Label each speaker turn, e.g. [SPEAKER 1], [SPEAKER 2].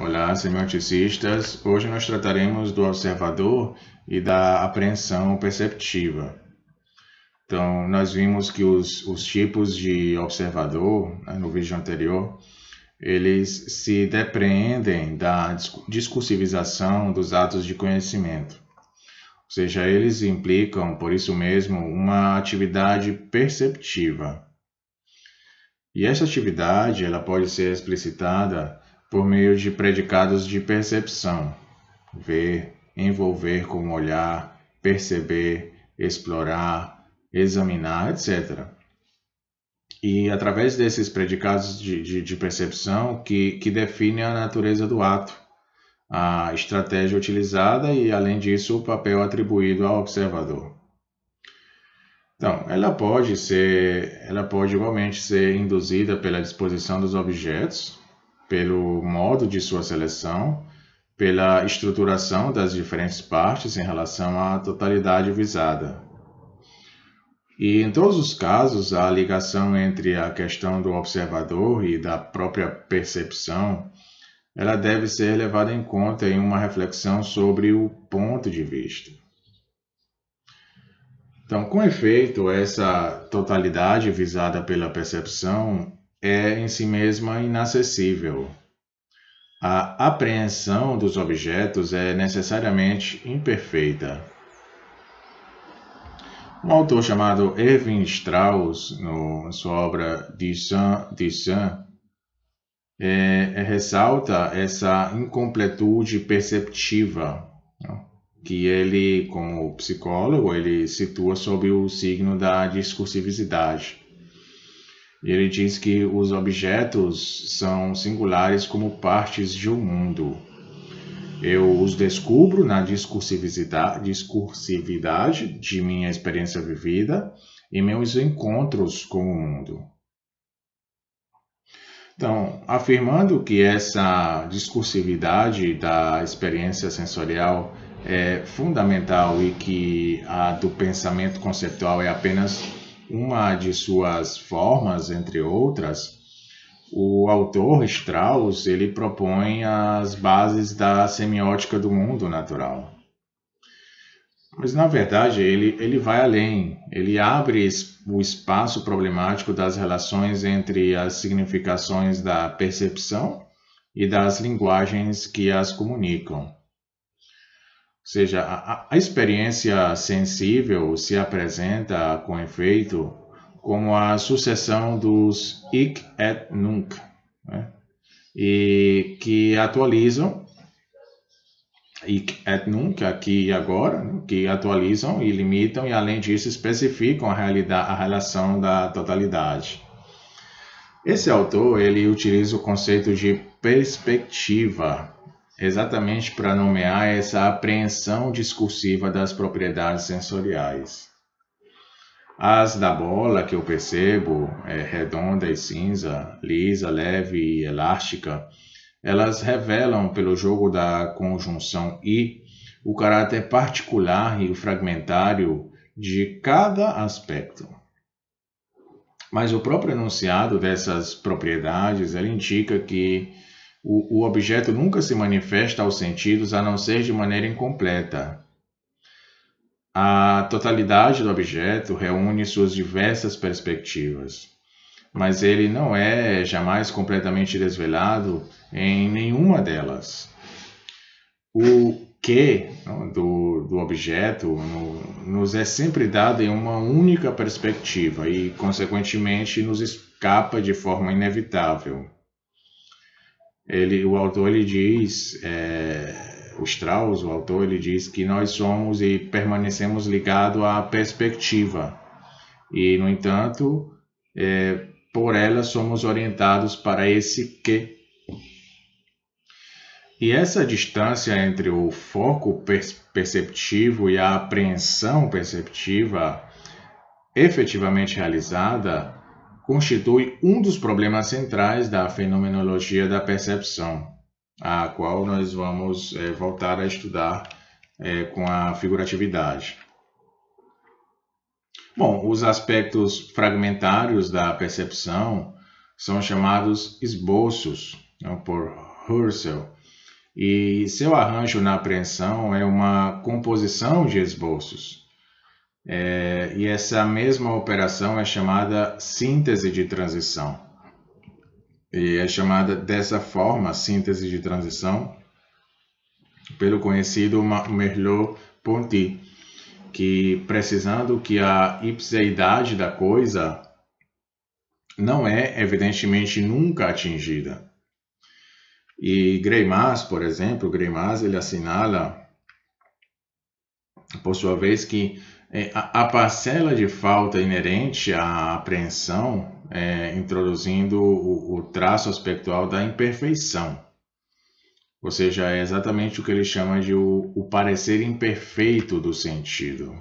[SPEAKER 1] Olá, semioticistas! Hoje nós trataremos do observador e da apreensão perceptiva. Então, nós vimos que os, os tipos de observador, né, no vídeo anterior, eles se depreendem da discursivização dos atos de conhecimento. Ou seja, eles implicam, por isso mesmo, uma atividade perceptiva. E essa atividade ela pode ser explicitada por meio de predicados de percepção, ver, envolver com o olhar, perceber, explorar, examinar, etc. E através desses predicados de, de, de percepção que, que define a natureza do ato, a estratégia utilizada e, além disso, o papel atribuído ao observador. Então, ela pode ser, ela pode igualmente ser induzida pela disposição dos objetos, pelo modo de sua seleção, pela estruturação das diferentes partes em relação à totalidade visada. E em todos os casos, a ligação entre a questão do observador e da própria percepção, ela deve ser levada em conta em uma reflexão sobre o ponto de vista. Então, com efeito, essa totalidade visada pela percepção é em si mesma inacessível. A apreensão dos objetos é necessariamente imperfeita. Um autor chamado Erwin Strauss, no, sua obra De é, é, ressalta essa incompletude perceptiva né, que ele, como psicólogo, ele situa sob o signo da discursividade. Ele diz que os objetos são singulares como partes de um mundo. Eu os descubro na discursividade, de minha experiência vivida e meus encontros com o mundo. Então, afirmando que essa discursividade da experiência sensorial é fundamental e que a do pensamento conceptual é apenas uma de suas formas, entre outras, o autor Strauss ele propõe as bases da semiótica do mundo natural. Mas, na verdade, ele, ele vai além. Ele abre o espaço problemático das relações entre as significações da percepção e das linguagens que as comunicam seja, a, a experiência sensível se apresenta com efeito como a sucessão dos ik et nunc, né? e que atualizam ik et nunc, aqui e agora, né? que atualizam e limitam e, além disso, especificam a, realidade, a relação da totalidade. Esse autor ele utiliza o conceito de perspectiva exatamente para nomear essa apreensão discursiva das propriedades sensoriais. As da bola que eu percebo, é redonda e cinza, lisa, leve e elástica, elas revelam, pelo jogo da conjunção I, o caráter particular e fragmentário de cada aspecto. Mas o próprio enunciado dessas propriedades, ela indica que o, o objeto nunca se manifesta aos sentidos a não ser de maneira incompleta. A totalidade do objeto reúne suas diversas perspectivas, mas ele não é jamais completamente desvelado em nenhuma delas. O que do, do objeto no, nos é sempre dado em uma única perspectiva e, consequentemente, nos escapa de forma inevitável ele, o autor ele diz, é, o Strauss, o autor, ele diz que nós somos e permanecemos ligados à perspectiva. E, no entanto, é, por ela somos orientados para esse que. E essa distância entre o foco perceptivo e a apreensão perceptiva efetivamente realizada constitui um dos problemas centrais da fenomenologia da percepção, a qual nós vamos é, voltar a estudar é, com a figuratividade. Bom, os aspectos fragmentários da percepção são chamados esboços não, né, por Husserl, e seu arranjo na apreensão é uma composição de esboços, é, e essa mesma operação é chamada síntese de transição. E é chamada dessa forma, síntese de transição, pelo conhecido Merleau-Ponty, que precisando que a ipseidade da coisa não é evidentemente nunca atingida. E Greimas, por exemplo, Greimas ele assinala por sua vez que é, a, parcela de falta inerente à apreensão, é, introduzindo o, o, traço aspectual da imperfeição. Ou seja, é exatamente o que ele chama de o, o parecer imperfeito do sentido.